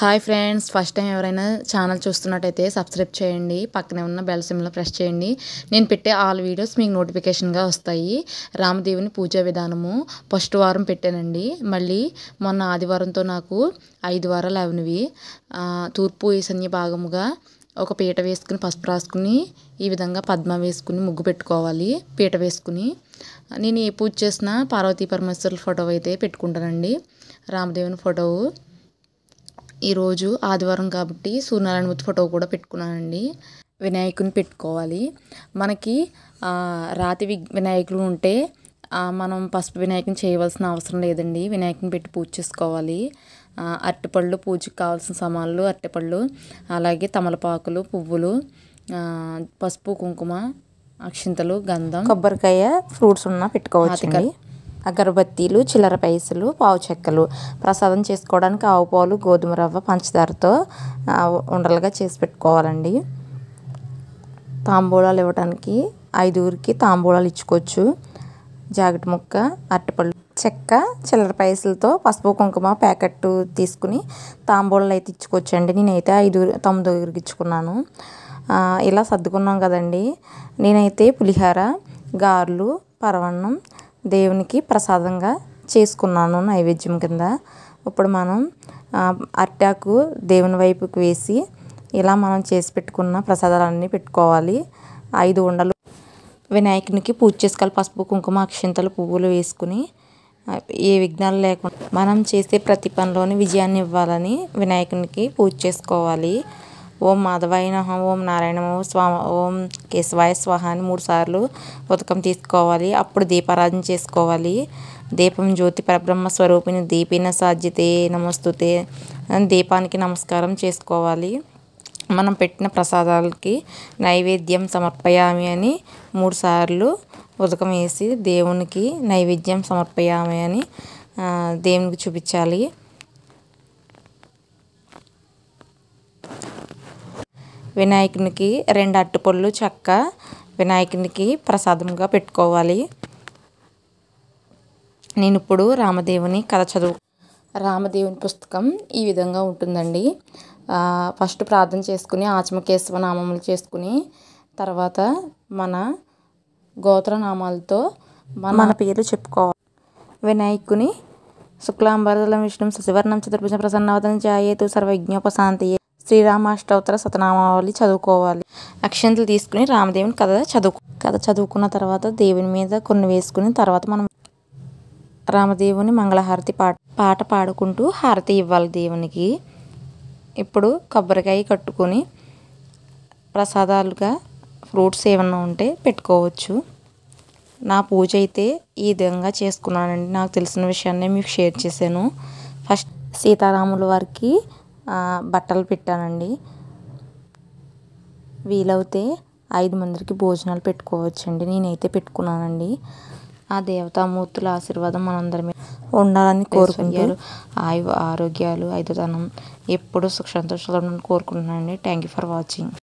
hi friends first time ఎవరైనా channel చూస్తున్నట్టయితే subscribe చేయండి పక్కనే ఉన్న బెల్ సిమ్లో ప్రెస్ చేయండి నేను పెట్టే ఆల్ వీడియోస్ మీకు నోటిఫికేషన్గా వస్తాయి రామదేవుని పూజా విధానము ఫస్ట్ వారం పెట్టానండి మళ్ళీ మొన్న ఆదివారంతో నాకు ఐదు వారాలు అవినవి తూర్పు ఈశాన్య భాగముగా ఒక పీట వేసుకుని పసుపు రాసుకుని ఈ విధంగా పద్మ వేసుకుని ముగ్గు పెట్టుకోవాలి పీట వేసుకుని నేను ఏ పూజ చేసినా పార్వతీ పరమేశ్వరుల ఫోటో అయితే పెట్టుకుంటానండి రామదేవుని ఫోటో ఈరోజు ఆదివారం కాబట్టి సూర్యనారాయణ మూర్తి ఫోటో కూడా పెట్టుకున్నానండి వినాయకుని పెట్టుకోవాలి మనకి రాతి వినాయకులు ఉంటే మనం పసుపు వినాయకుని చేయవలసిన అవసరం లేదండి వినాయకుని పెట్టి పూజ చేసుకోవాలి అరటిపళ్ళు పూజకి కావాల్సిన సామాన్లు అరటిపళ్ళు అలాగే తమలపాకులు పువ్వులు పసుపు కుంకుమ అక్షింతలు గంధం కొబ్బరికాయ ఫ్రూట్స్ ఉన్నా పెట్టుకోవచ్చు అగరబత్తీలు చిల్లర పైసలు పావు చెక్కలు ప్రసాదం చేసుకోవడానికి ఆవు పాలు గోధుమ రవ్వ పంచదారతో ఉండలుగా చేసి పెట్టుకోవాలండి తాంబూలాలు ఇవ్వడానికి ఐదుగురికి తాంబూలాలు ఇచ్చుకోవచ్చు జాకెట్ ముక్క అరటిపళ్ళు చెక్క చిల్లర పైసలతో పసుపు కుంకుమ ప్యాకెట్టు తీసుకుని తాంబూలాలు అయితే ఇచ్చుకోవచ్చు అండి నేనైతే ఐదు తొమ్మిదిగురికి ఇచ్చుకున్నాను ఇలా సర్దుకున్నాం కదండి నేనైతే పులిహార గారెలు పరవన్నం దేవునికి ప్రసాదంగా చేసుకున్నాను నైవేద్యం కింద ఇప్పుడు మనం అరిటాకు దేవుని వైపుకి వేసి ఇలా మనం చేసి పెట్టుకున్న ప్రసాదాలన్నీ పెట్టుకోవాలి ఐదు ఉండలు వినాయకునికి పూజ చేసుకోవాలి పసుపు కుంకుమ అక్షింతలు పువ్వులు వేసుకుని ఏ విఘ్నాలు లేకుండా మనం చేసే ప్రతి పనిలోని విజయాన్ని ఇవ్వాలని వినాయకునికి పూజ చేసుకోవాలి ఓం మాధవాయన ఓం నారాయణ స్వామ ఓం కేశవాయ స్వహ అని మూడుసార్లు ఉతకం తీసుకోవాలి అప్పుడు దీపారాధన చేసుకోవాలి దీపం జ్యోతి పరబ్రహ్మ స్వరూపిణి దీపిన సాధ్యతే నమస్తుతే దీపానికి నమస్కారం చేసుకోవాలి మనం పెట్టిన ప్రసాదాలకి నైవేద్యం సమర్పయామి అని మూడుసార్లు ఉదకం వేసి దేవునికి నైవేద్యం సమర్పయామి అని దేవునికి చూపించాలి వినాయకునికి రెండు అరటిపళ్ళు చెక్క వినాయకునికి ప్రసాదంగా పెట్టుకోవాలి నేను ఇప్పుడు రామదేవుని కథ చదువు రామదేవుని పుస్తకం ఈ విధంగా ఉంటుందండి ఫస్ట్ ప్రార్థన చేసుకుని ఆచమకేశవ నామములు చేసుకుని తర్వాత మన గోత్రనామాలతో మన పేర్లు చెప్పుకోవాలి వినాయకుని శుక్లాంబరదలం విష్ణు శశివర్ణం చతుర్భుజ ప్రసన్నవదం జాయేతు సర్వజ్ఞోపశాంతి శ్రీరామాష్టోత్తర సతనామావళి చదువుకోవాలి అక్షంతలు తీసుకుని రామదేవుని కథ చదువుకో కథ చదువుకున్న తర్వాత దేవుని మీద కొన్ని వేసుకుని తర్వాత మనం రామదేవుని మంగళహారతి పాట పాట పాడుకుంటూ హారతి ఇవ్వాలి దేవునికి ఇప్పుడు కొబ్బరికాయ కట్టుకొని ప్రసాదాలుగా ఫ్రూట్స్ ఏమన్నా ఉంటే పెట్టుకోవచ్చు నా పూజ అయితే ఈ విధంగా చేసుకున్నానండి నాకు తెలిసిన విషయాన్ని మీకు షేర్ చేశాను ఫస్ట్ సీతారాముల వారికి బట్టలు పెట్టానండి వీలైతే ఐదు మందికి భోజనాలు పెట్టుకోవచ్చండి నేనైతే పెట్టుకున్నానండి ఆ దేవతామూర్తుల ఆశీర్వాదం మనందరి మీద ఉండాలని కోరుకుంటారు ఆయు ఆరోగ్యాలు ఐదుతనం ఎప్పుడూ సుఖ సంతోషాలు ఉండాలని కోరుకుంటున్నానండి థ్యాంక్ యూ ఫర్ వాచింగ్